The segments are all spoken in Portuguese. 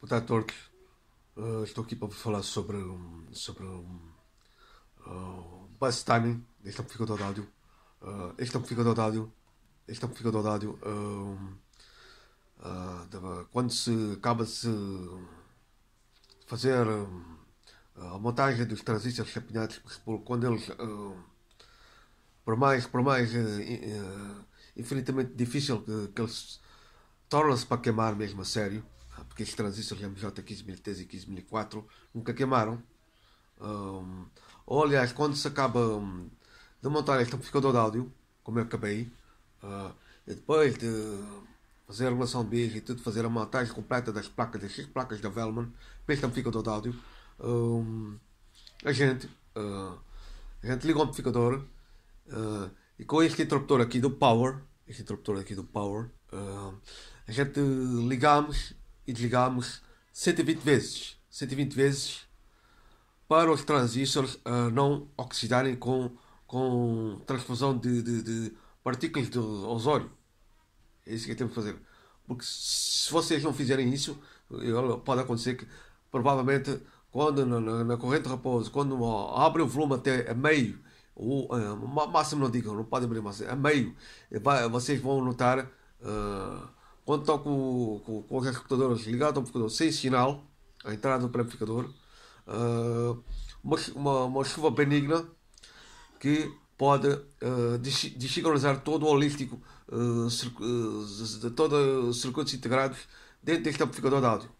Boa tarde, Torque. Uh, eh, estou aqui para vos falar sobre, um, sobre um, uh, bus timing este amplificador de áudio. Uh, este amplificador de áudio. Este amplificador de áudio. Uh, quando se acaba-se fazer a montagem dos transistores chapinhados, quando eles, por mais, por mais infinitamente difícil que, que eles tornam-se para queimar mesmo a sério porque esse transistor é LMJ15013-15004 nunca queimaram. Um, ou, aliás, quando se acaba hum, de montar este amplificador de áudio, como eu acabei, uh, e depois de fazer a relação de bios e tudo, fazer a montagem completa das placas, das placas da Velman, para este amplificador de áudio, um, a gente, uh, a gente liga o amplificador uh, e com este interruptor aqui do Power, este interruptor aqui do Power, a gente ligamos e desligamos 120 vezes. 120 vezes para os transistores uh, não oxidarem com, com transfusão de, de, de partículas de ozônio. É isso que temos que fazer. Porque se vocês não fizerem isso, pode acontecer que provavelmente quando na, na, na corrente de repouso, quando abre o volume até meio, ou uh, máximo não digam, não pode abrir máximo, a meio, eh, vai, vocês vão notar uh, quando estou com, com, com computador ligado ao computador sem sinal, a entrada do amplificador, uh, ah, uma, uma, uma, chuva benigna que pode uh, desincronizar todo o holístico uh, de todos os circuitos integrados dentro deste amplificador de áudio.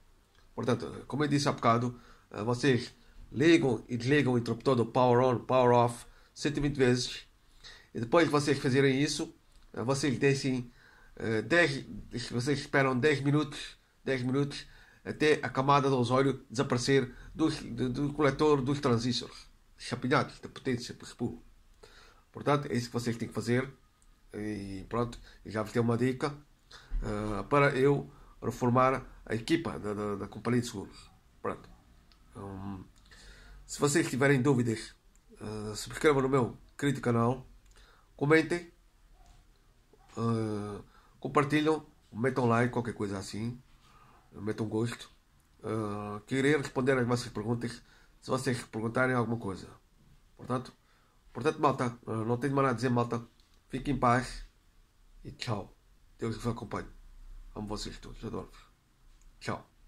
Portanto, como eu disse há bocado, uh, vocês ligam e desligam o interruptor do power on, power off 120 vezes e depois de vocês fazerem isso, vocês descem uh, eh, 10, vocês esperam 10 minutos, 10 minutos até a camada de ozônio desaparecer dos, do, do, coletor dos transistores, chapinhados da potência por repulo. Portanto, é isso que vocês têm que fazer. E pronto, já vos dei uma dica uh, para eu reformar a equipa da, da, da companhia de seguros. Pronto. Um, então, se vocês tiverem dúvidas, uh, subscrevam no meu querido canal, comentem. Uh, Compartilham, metam like, qualquer coisa assim. Metam gosto. Uh, querer responder às vossas perguntas se vocês perguntarem alguma coisa. Portanto, portanto malta, uh, não tenho mais nada a dizer, malta. Fiquem em paz e tchau. Deus vos acompanhe. Amo vocês todos, adoro-vos. Tchau.